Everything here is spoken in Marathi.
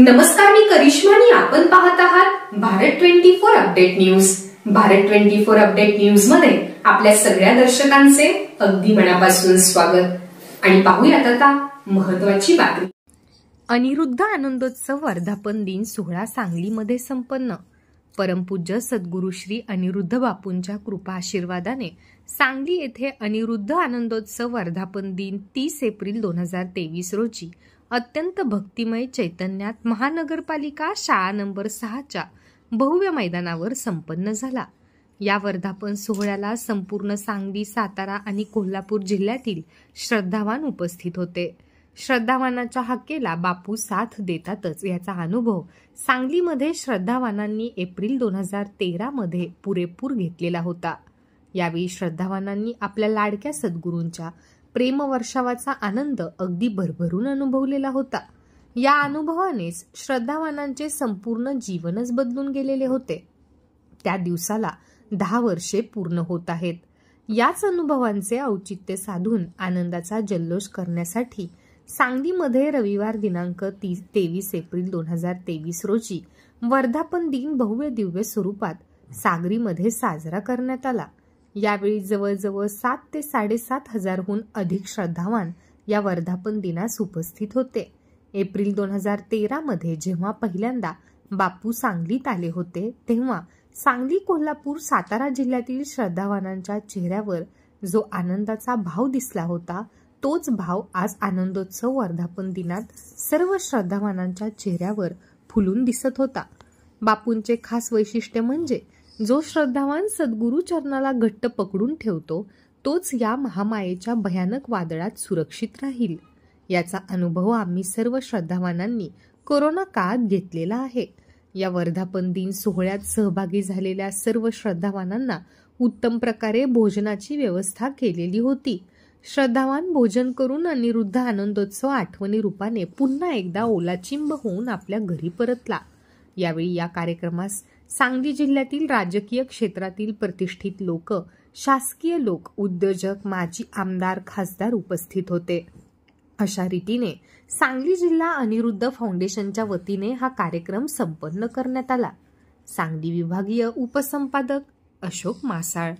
नमस्कार मी करिश्मा आणि आपण पाहत आहात Bharat twenty four update news Bharat twenty four update news मध्ये आपल्या सगळ्या दर्शकांचे अगदी मनापासून स्वागत आणि पाहूयात आता महत्वाची बातमी अनिरुद्ध आनंदोत्सव वर्धापन दिन सोहळा सांगलीमध्ये संपन्न परमपूज्य सद्गुरू श्री अनिरुद्ध बापूंच्या कृपा आशीर्वादाने सांगली येथे अनिरुद्ध आनंदोत्सव वर्धापन दिन तीस एप्रिल दोन हजार तेवीस रोजी अत्यंत भक्तिमय चैतन्यात महानगरपालिका शाळा नंबर सहाच्या भव्य मैदानावर संपन्न झाला या वर्धापन सोहळ्याला संपूर्ण सांगली सातारा आणि कोल्हापूर जिल्ह्यातील श्रद्धावान उपस्थित होते श्रद्धावानाच्या हक्केला बापू साथ देतातच याचा अनुभव सांगलीमध्ये श्रद्धावानांनी एप्रिल दोन हजार तेरामध्ये पुरेपूर घेतलेला होता यावेळी श्रद्धावानांनी आपल्या लाडक्या सद्गुरूंच्या प्रेमवर्षावाचा आनंद अगदी भरभरून अनुभवलेला होता या अनुभवानेच श्रद्धावानांचे संपूर्ण जीवनच बदलून गेलेले होते त्या दिवसाला दहा वर्षे पूर्ण होत आहेत याच अनुभवांचे औचित्य साधून आनंदाचा जल्लोष करण्यासाठी सांगलीमध्ये रविवार दिनांक तीस तेवीस एप्रिल दोन हजार तेवीस रोजी वर्धापन दिन भव्य दिव्य स्वरूपात सागरीमध्ये साजरा करण्यात आला यावेळी जवळजवळ सात ते साडेसात हजारहून अधिक श्रद्धावान या वर्धापन दिनास उपस्थित होते एप्रिल दोन हजार तेरामध्ये जेव्हा पहिल्यांदा बापू सांगलीत आले होते तेव्हा सांगली कोल्हापूर सातारा जिल्ह्यातील श्रद्धावानांच्या चेहऱ्यावर जो आनंदाचा भाव दिसला होता तोच भाव आज आनंदोत्सव वर्धापन दिनात सर्व श्रद्धावानांच्या चेहऱ्यावर फुलून दिसत होता बापूंचे खास वैशिष्ट्य म्हणजे जो श्रद्धावान सद्गुरु चरणाला घट्ट पकडून ठेवतो तोच या महामायेच्या भयानक वादळात सुरक्षित राहील याचा अनुभव आम्ही सर्व श्रद्धावानांनी कोरोना काळात घेतलेला आहे या वर्धापन दिन सोहळ्यात सहभागी झालेल्या सर्व श्रद्धावानांना उत्तम प्रकारे भोजनाची व्यवस्था केलेली होती श्रद्धावान भोजन करून अनिरुद्ध आनंदोत्सव आठवणी रूपाने पुन्हा एकदा ओलाचिंब होऊन आपल्या घरी परतला यावेळी या कार्यक्रमास सांगली जिल्ह्यातील राजकीय क्षेत्रातील प्रतिष्ठित लोक शासकीय लोक उद्योजक माजी आमदार खासदार उपस्थित होते अशा रीतीने सांगली जिल्हा अनिरुद्ध फाउंडेशनच्या वतीने हा कार्यक्रम संपन्न करण्यात आला सांगली विभागीय उपसंपादक अशोक मासाळ